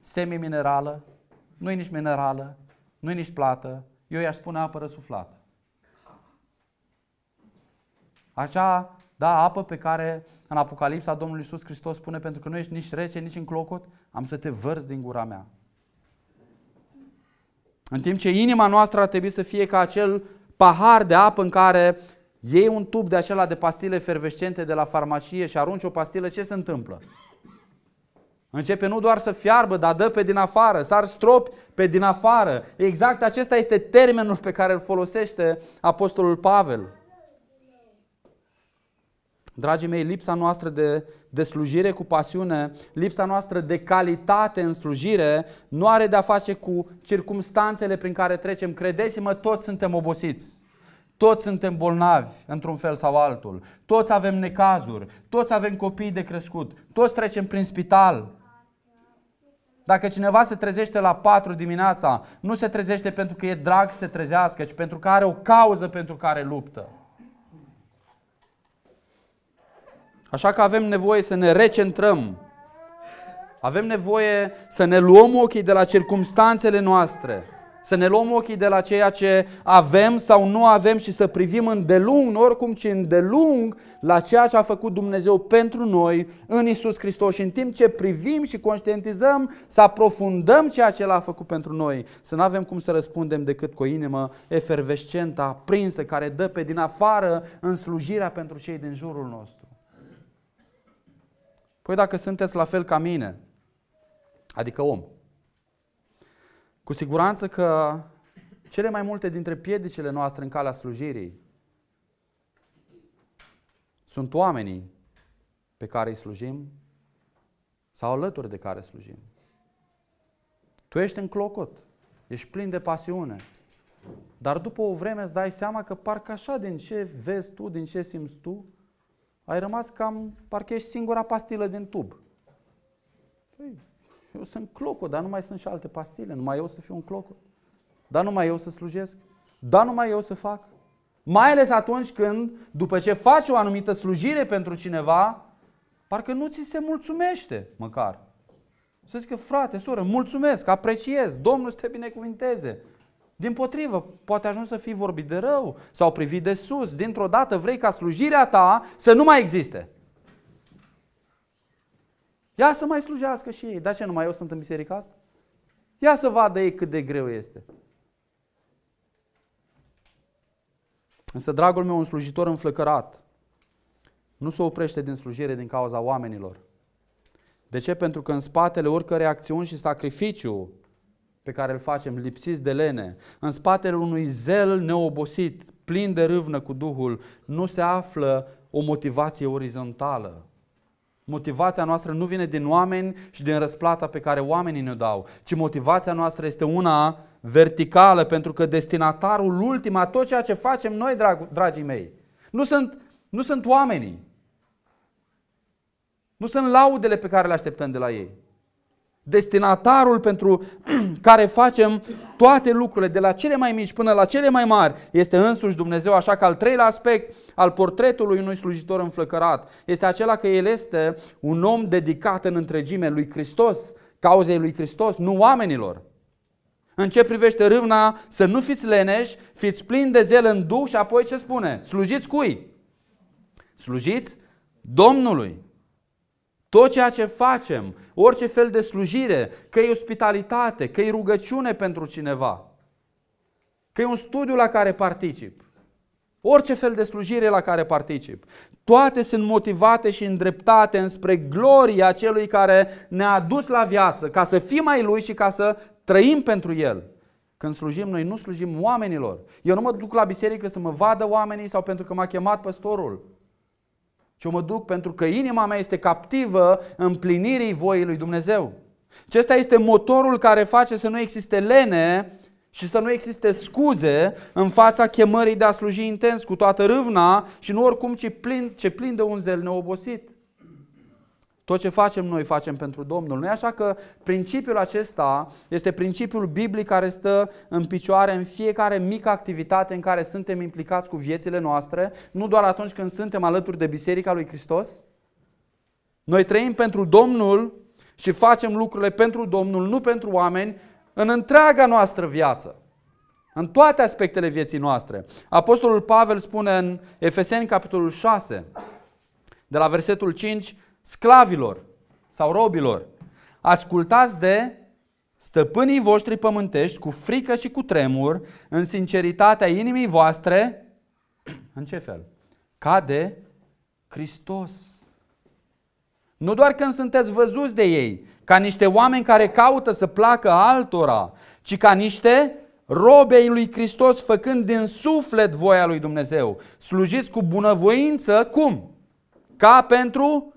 semiminerală, nu e nici minerală, nu e nici plată, eu i-aș spune apă răsuflată. Acea, da, apă pe care în Apocalipsa Domnul Iisus Hristos spune, pentru că nu ești nici rece, nici în clocot, am să te vărs din gura mea. În timp ce inima noastră ar trebui să fie ca acel pahar de apă în care iei un tub de acela de pastile fervescente de la farmacie și arunci o pastilă, ce se întâmplă? Începe nu doar să fiarbă, dar dă pe din afară, sar stropi pe din afară. Exact acesta este termenul pe care îl folosește Apostolul Pavel. Dragii mei, lipsa noastră de, de slujire cu pasiune, lipsa noastră de calitate în slujire, nu are de-a face cu circumstanțele prin care trecem. Credeți-mă, toți suntem obosiți. Toți suntem bolnavi într-un fel sau altul. Toți avem necazuri. Toți avem copii de crescut. Toți trecem prin spital. Dacă cineva se trezește la 4 dimineața, nu se trezește pentru că e drag să se trezească, ci pentru că are o cauză pentru care luptă. Așa că avem nevoie să ne recentrăm. Avem nevoie să ne luăm ochii de la circumstanțele noastre să ne luăm ochii de la ceea ce avem sau nu avem și să privim îndelung, nu oricum, ci îndelung la ceea ce a făcut Dumnezeu pentru noi în Isus Hristos. Și în timp ce privim și conștientizăm, să aprofundăm ceea ce L-a făcut pentru noi. Să nu avem cum să răspundem decât cu o inimă efervescentă, aprinsă, care dă pe din afară în slujirea pentru cei din jurul nostru. Păi dacă sunteți la fel ca mine, adică om, cu siguranță că cele mai multe dintre piedicile noastre în calea slujirii sunt oamenii pe care îi slujim sau alături de care slujim. Tu ești înclocot, ești plin de pasiune, dar după o vreme îți dai seama că parcă așa din ce vezi tu, din ce simți tu, ai rămas cam, parcă ești singura pastilă din tub. Păi, eu sunt cloco, dar nu mai sunt și alte pastile. Numai eu să fiu un cloco. Dar numai eu să slujesc. Dar numai eu să fac. Mai ales atunci când, după ce faci o anumită slujire pentru cineva, parcă nu ți se mulțumește măcar. Să zic că frate, soră, mulțumesc, apreciez, Domnul să te binecuvinteze. Din potrivă, poate ajungi să fii vorbit de rău sau privit de sus. Dintr-o dată vrei ca slujirea ta să nu mai existe. Ia să mai slujească și ei. Dar ce, numai eu sunt în biserica asta? Ia să vadă ei cât de greu este. Însă, dragul meu, un slujitor înflăcărat nu se oprește din slujire din cauza oamenilor. De ce? Pentru că în spatele oricărei acțiuni și sacrificiu pe care îl facem, lipsiți de lene, în spatele unui zel neobosit, plin de râvnă cu Duhul, nu se află o motivație orizontală, Motivația noastră nu vine din oameni și din răsplata pe care oamenii ne dau, ci motivația noastră este una verticală, pentru că destinatarul ultim a tot ceea ce facem noi, drag, dragii mei, nu sunt, nu sunt oamenii. Nu sunt laudele pe care le așteptăm de la ei. Destinatarul pentru care facem toate lucrurile, de la cele mai mici până la cele mai mari, este însuși Dumnezeu. Așa că al treilea aspect al portretului unui slujitor înflăcărat este acela că el este un om dedicat în întregime lui Hristos, cauzei lui Hristos, nu oamenilor. În ce privește râvna, să nu fiți leneși, fiți plini de zel în duh și apoi ce spune? Slujiți cui? Slujiți Domnului. Tot ceea ce facem, orice fel de slujire, că e ospitalitate, că e rugăciune pentru cineva, că e un studiu la care particip, orice fel de slujire la care particip, toate sunt motivate și îndreptate înspre gloria celui care ne-a adus la viață, ca să fim ai lui și ca să trăim pentru el. Când slujim, noi nu slujim oamenilor. Eu nu mă duc la biserică să mă vadă oamenii sau pentru că m-a chemat păstorul ci eu mă duc pentru că inima mea este captivă împlinirii voii lui Dumnezeu. Acesta este motorul care face să nu existe lene și să nu existe scuze în fața chemării de a sluji intens cu toată râvna și nu oricum ce plin, ce plin de un zel neobosit. Tot ce facem noi facem pentru Domnul. Nu așa că principiul acesta este principiul biblic care stă în picioare în fiecare mică activitate în care suntem implicați cu viețile noastre, nu doar atunci când suntem alături de Biserica lui Hristos? Noi trăim pentru Domnul și facem lucrurile pentru Domnul, nu pentru oameni, în întreaga noastră viață. În toate aspectele vieții noastre. Apostolul Pavel spune în Efeseni capitolul 6, de la versetul 5 sclavilor sau robilor, ascultați de stăpânii voștri pământești cu frică și cu tremur, în sinceritatea inimii voastre, în ce fel? Ca de Hristos. Nu doar când sunteți văzuți de ei, ca niște oameni care caută să placă altora, ci ca niște robei lui Hristos, făcând din suflet voia lui Dumnezeu. Slujiți cu bunăvoință, cum? Ca pentru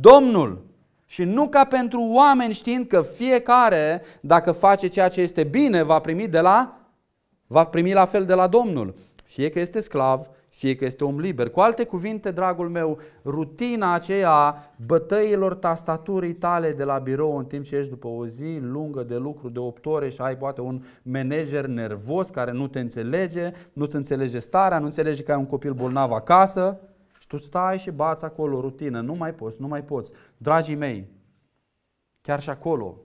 Domnul și nu ca pentru oameni știind că fiecare, dacă face ceea ce este bine, va primi de la va primi la fel de la Domnul. Fie că este sclav, fie că este om liber. Cu alte cuvinte, dragul meu, rutina aceea bătăilor tastaturii tale de la birou în timp ce ești după o zi lungă de lucru de 8 ore și ai poate un manager nervos care nu te înțelege, nu-ți înțelege starea, nu înțelege că ai un copil bolnav acasă, tu stai și bați acolo, rutină, nu mai poți, nu mai poți. Dragii mei, chiar și acolo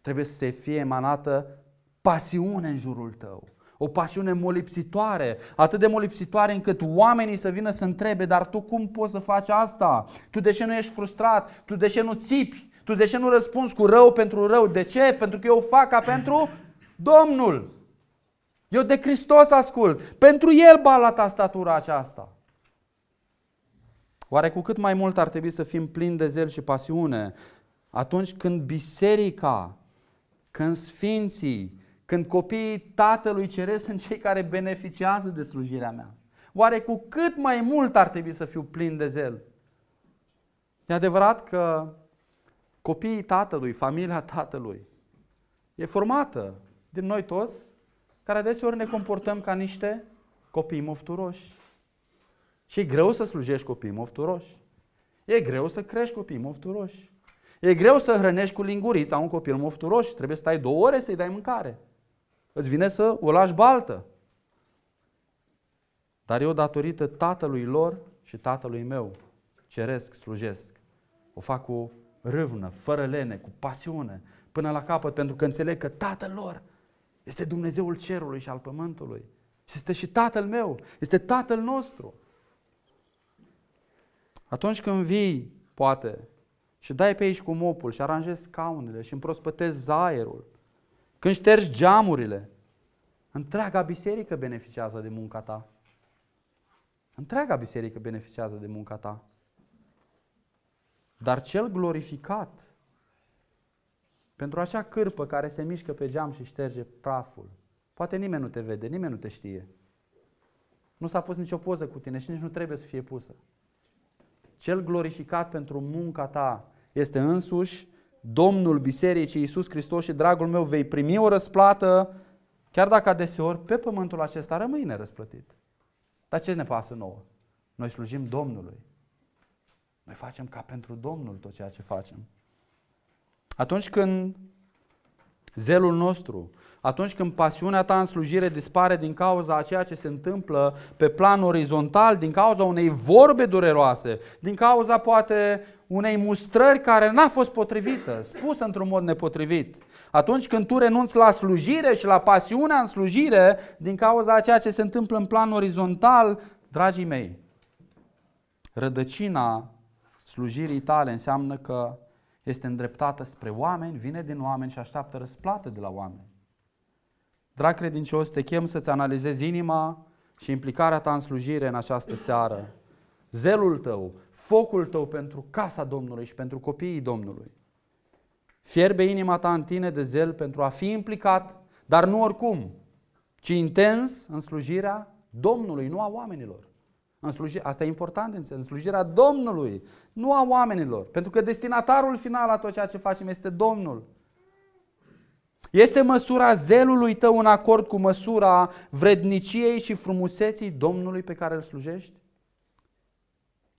trebuie să se fie emanată pasiune în jurul tău. O pasiune molipsitoare, atât de molipsitoare încât oamenii să vină să întrebe, dar tu cum poți să faci asta? Tu de ce nu ești frustrat? Tu de ce nu țipi? Tu de ce nu răspunzi cu rău pentru rău? De ce? Pentru că eu fac ca pentru Domnul. Eu de Hristos ascult. Pentru El balat statura aceasta. Oare cu cât mai mult ar trebui să fim plini de zel și pasiune atunci când biserica, când sfinții, când copiii Tatălui Ceresc sunt cei care beneficiază de slujirea mea? Oare cu cât mai mult ar trebui să fiu plin de zel? E adevărat că copiii Tatălui, familia Tatălui, e formată din noi toți, care adeseori ne comportăm ca niște copii mofturoși. Și e greu să slujești copii mofturoși. E greu să crești copii mofturoși. E greu să hrănești cu lingurița un copil mofturoș. Trebuie să stai două ore să-i dai mâncare. Îți vine să o lași baltă. Dar eu, datorită tatălui lor și tatălui meu, ceresc, slujesc. O fac cu râvnă, fără lene, cu pasiune, până la capăt, pentru că înțeleg că tatăl lor este Dumnezeul cerului și al pământului. Și este și tatăl meu, este tatăl nostru. Atunci când vii, poate, și dai pe aici cu mopul și aranjezi scaunele și împrospătezi zaierul, când ștergi geamurile, întreaga biserică beneficiază de munca ta. Întreaga biserică beneficiază de munca ta. Dar cel glorificat, pentru acea cârpă care se mișcă pe geam și șterge praful, poate nimeni nu te vede, nimeni nu te știe. Nu s-a pus nicio poză cu tine și nici nu trebuie să fie pusă. Cel glorificat pentru munca ta este însuși Domnul Bisericii Iisus Hristos și dragul meu vei primi o răsplată, chiar dacă adeseori pe pământul acesta rămâi nerăsplătit. Dar ce ne pasă nouă? Noi slujim Domnului. Noi facem ca pentru Domnul tot ceea ce facem. Atunci când zelul nostru, atunci când pasiunea ta în slujire dispare din cauza a ceea ce se întâmplă pe plan orizontal, din cauza unei vorbe dureroase, din cauza poate unei mustrări care n-a fost potrivită, spusă într-un mod nepotrivit. Atunci când tu renunți la slujire și la pasiunea în slujire, din cauza a ceea ce se întâmplă în plan orizontal, dragii mei, rădăcina slujirii tale înseamnă că este îndreptată spre oameni, vine din oameni și așteaptă răsplată de la oameni. Drag credincios, te chem să-ți analizezi inima și implicarea ta în slujire în această seară. Zelul tău, focul tău pentru casa Domnului și pentru copiii Domnului. Fierbe inima ta în tine de zel pentru a fi implicat, dar nu oricum, ci intens în slujirea Domnului, nu a oamenilor. În slujire. Asta e important În slujirea Domnului, nu a oamenilor. Pentru că destinatarul final a tot ceea ce facem este Domnul. Este măsura zelului tău în acord cu măsura vredniciei și frumuseții Domnului pe care îl slujești?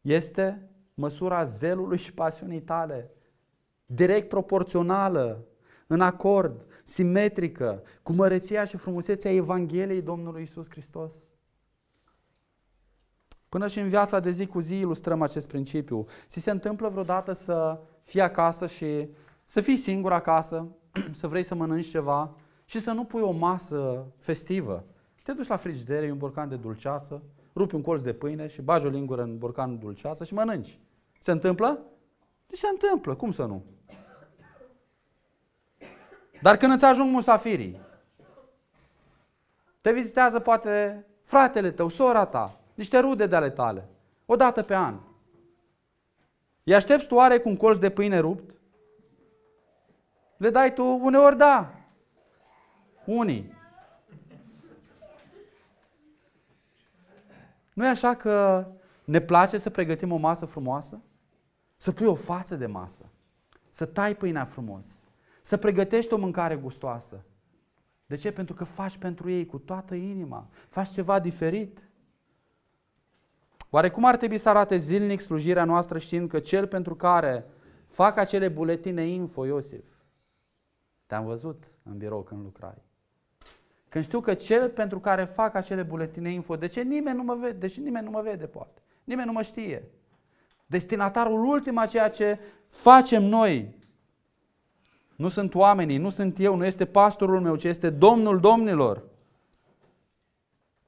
Este măsura zelului și pasiunii tale, direct proporțională, în acord, simetrică, cu măreția și frumusețea Evangheliei Domnului Isus Hristos. Până și în viața de zi cu zi ilustrăm acest principiu. Si se întâmplă vreodată să fii acasă și să fii singur acasă, să vrei să mănânci ceva și să nu pui o masă festivă. Te duci la frigider, un borcan de dulceață, rupi un colț de pâine și bagi o lingură în borcanul de dulceață și mănânci. Se întâmplă? Deci se întâmplă, cum să nu? Dar când îți ajung musafirii, te vizitează poate fratele tău, sora ta, niște rude de ale tale, o dată pe an. Îi aștepți tu oare cu un colț de pâine rupt? Le dai tu uneori da. Unii. nu e așa că ne place să pregătim o masă frumoasă? Să pui o față de masă. Să tai pâinea frumos. Să pregătești o mâncare gustoasă. De ce? Pentru că faci pentru ei cu toată inima. Faci ceva diferit. Oare cum ar trebui să arate zilnic slujirea noastră știind că cel pentru care fac acele buletine info, Iosif, te-am văzut în birou când lucrai. Când știu că cel pentru care fac acele buletine info, de ce nimeni nu mă vede, De ce nimeni nu mă vede, poate. Nimeni nu mă știe. Destinatarul ultim a ceea ce facem noi. Nu sunt oamenii, nu sunt eu, nu este pastorul meu, ci este Domnul Domnilor.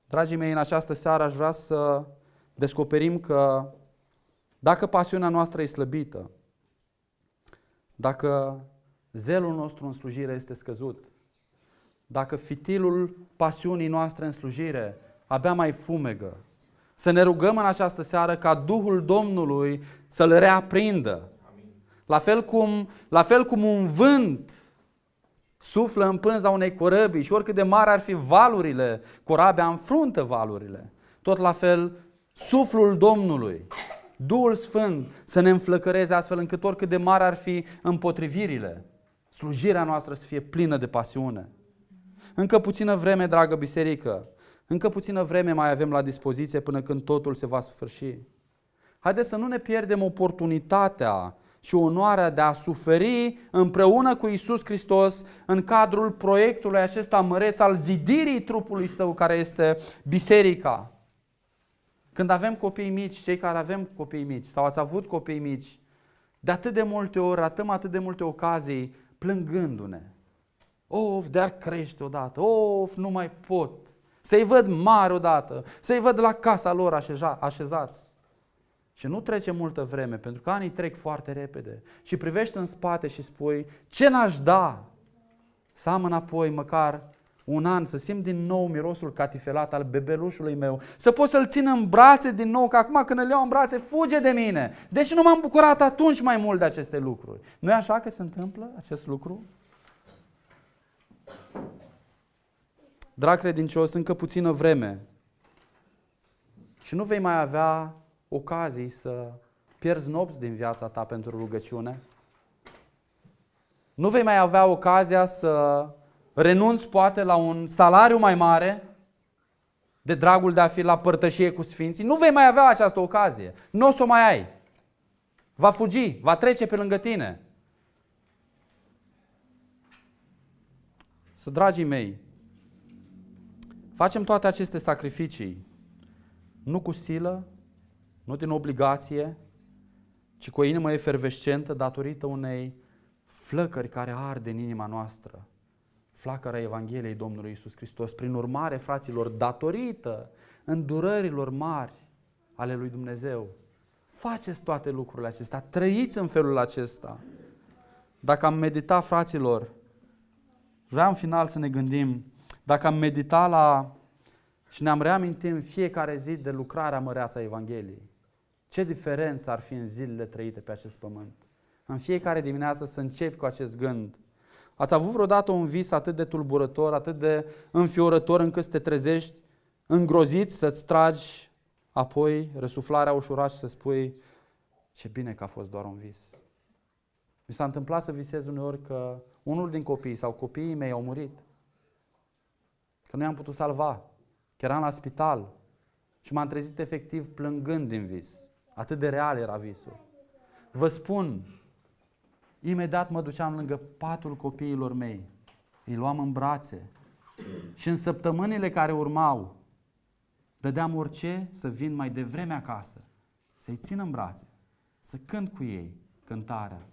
Dragii mei, în această seară aș vrea să descoperim că dacă pasiunea noastră e slăbită, dacă zelul nostru în slujire este scăzut, dacă fitilul pasiunii noastre în slujire abia mai fumegă, să ne rugăm în această seară ca Duhul Domnului să-l reaprindă. La fel, cum, la fel cum un vânt suflă în pânza unei corăbii și oricât de mari ar fi valurile, corabia înfruntă valurile. Tot la fel Suflul Domnului, Duhul Sfânt să ne înflăcăreze astfel încât oricât de mari ar fi împotrivirile, slujirea noastră să fie plină de pasiune. Încă puțină vreme, dragă biserică, încă puțină vreme mai avem la dispoziție până când totul se va sfârși. Haideți să nu ne pierdem oportunitatea și onoarea de a suferi împreună cu Isus Hristos în cadrul proiectului acesta măreț al zidirii trupului său care este biserica. Când avem copii mici, cei care avem copii mici sau ați avut copii mici, de atât de multe ori ratăm atât de multe ocazii plângându-ne. Of, de-ar crește odată, of, nu mai pot. Să-i văd mari odată, să-i văd la casa lor așeza, așezați. Și nu trece multă vreme, pentru că anii trec foarte repede. Și privești în spate și spui, ce n-aș da să am înapoi măcar un an, să simt din nou mirosul catifelat al bebelușului meu, să pot să-l țin în brațe din nou, că acum când îl iau în brațe, fuge de mine. Deci nu m-am bucurat atunci mai mult de aceste lucruri. nu e așa că se întâmplă acest lucru? Drag credincios, încă puțină vreme și nu vei mai avea ocazii să pierzi nopți din viața ta pentru rugăciune. Nu vei mai avea ocazia să Renunț poate la un salariu mai mare de dragul de a fi la părtășie cu sfinții, nu vei mai avea această ocazie. Nu o să o mai ai. Va fugi, va trece pe lângă tine. Să, dragii mei, facem toate aceste sacrificii nu cu silă, nu din obligație, ci cu o inimă efervescentă datorită unei flăcări care arde în inima noastră flacăra Evangheliei Domnului Isus Hristos. Prin urmare, fraților, datorită îndurărilor mari ale lui Dumnezeu, faceți toate lucrurile acestea, trăiți în felul acesta. Dacă am meditat, fraților, vreau în final să ne gândim, dacă am meditat la și ne-am reamintit în fiecare zi de lucrarea măreața Evangheliei, ce diferență ar fi în zilele trăite pe acest pământ? În fiecare dimineață să începi cu acest gând – Ați avut vreodată un vis atât de tulburător, atât de înfiorător încât să te trezești îngrozit, să-ți tragi apoi răsuflarea și să spui ce bine că a fost doar un vis. Mi s-a întâmplat să visez uneori că unul din copii sau copiii mei au murit. Că nu i-am putut salva. Că eram la spital. Și m-am trezit efectiv plângând din vis. Atât de real era visul. Vă spun, Imediat mă duceam lângă patul copiilor mei, îi luam în brațe și în săptămânile care urmau, dădeam orice să vin mai devreme acasă, să-i țin în brațe, să cânt cu ei cântarea,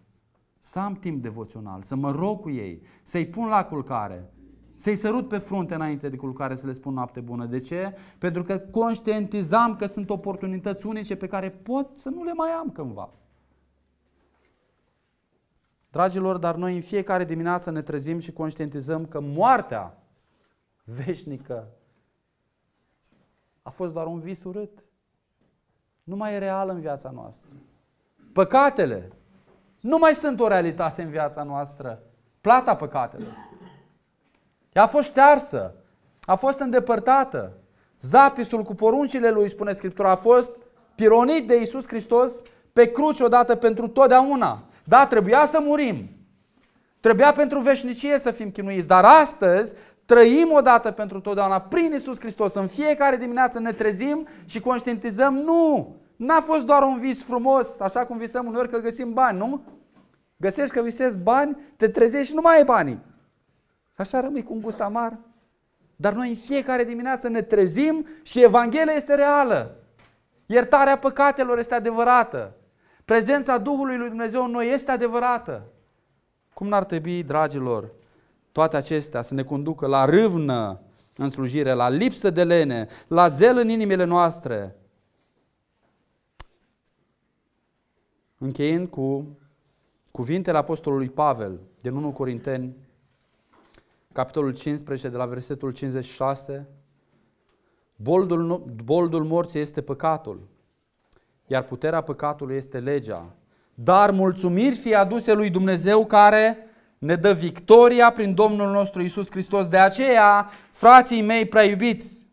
să am timp devoțional, să mă rog cu ei, să-i pun la culcare, să-i sărut pe frunte înainte de culcare să le spun noapte bună. De ce? Pentru că conștientizam că sunt oportunități unice pe care pot să nu le mai am cândva. Dragilor, dar noi în fiecare dimineață ne trezim și conștientizăm că moartea veșnică a fost doar un vis urât. Nu mai e real în viața noastră. Păcatele nu mai sunt o realitate în viața noastră. Plata păcatelor. Ea a fost ștearsă, a fost îndepărtată. Zapisul cu poruncile lui, spune Scriptura, a fost pironit de Iisus Hristos pe cruce odată pentru totdeauna. Da, trebuia să murim. Trebuia pentru veșnicie să fim chinuiți, dar astăzi trăim odată pentru totdeauna prin Isus Hristos. În fiecare dimineață ne trezim și conștientizăm, nu, n-a fost doar un vis frumos, așa cum visăm uneori că găsim bani, nu? Găsești că visezi bani, te trezești și nu mai ai banii. Așa rămâi cu un gust amar. Dar noi în fiecare dimineață ne trezim și Evanghelia este reală. Iertarea păcatelor este adevărată. Prezența Duhului lui Dumnezeu în noi este adevărată. Cum n-ar trebui, dragilor, toate acestea să ne conducă la râvnă în slujire, la lipsă de lene, la zel în inimile noastre. Încheind cu cuvintele Apostolului Pavel din 1 Corinteni, capitolul 15, de la versetul 56, boldul, boldul morții este păcatul, iar puterea păcatului este legea. Dar mulțumiri fie aduse lui Dumnezeu care ne dă victoria prin Domnul nostru Isus Hristos. De aceea, frații mei prea iubiți,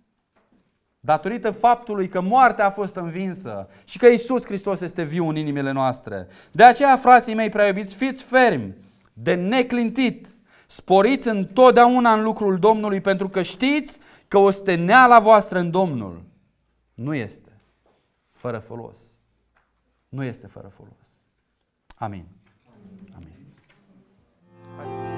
datorită faptului că moartea a fost învinsă și că Isus Hristos este viu în inimile noastre. De aceea, frații mei prea iubiți, fiți fermi, de neclintit, sporiți întotdeauna în lucrul Domnului, pentru că știți că o la voastră în Domnul nu este fără folos. Nu este fără folos. Amin. Amin. Amin.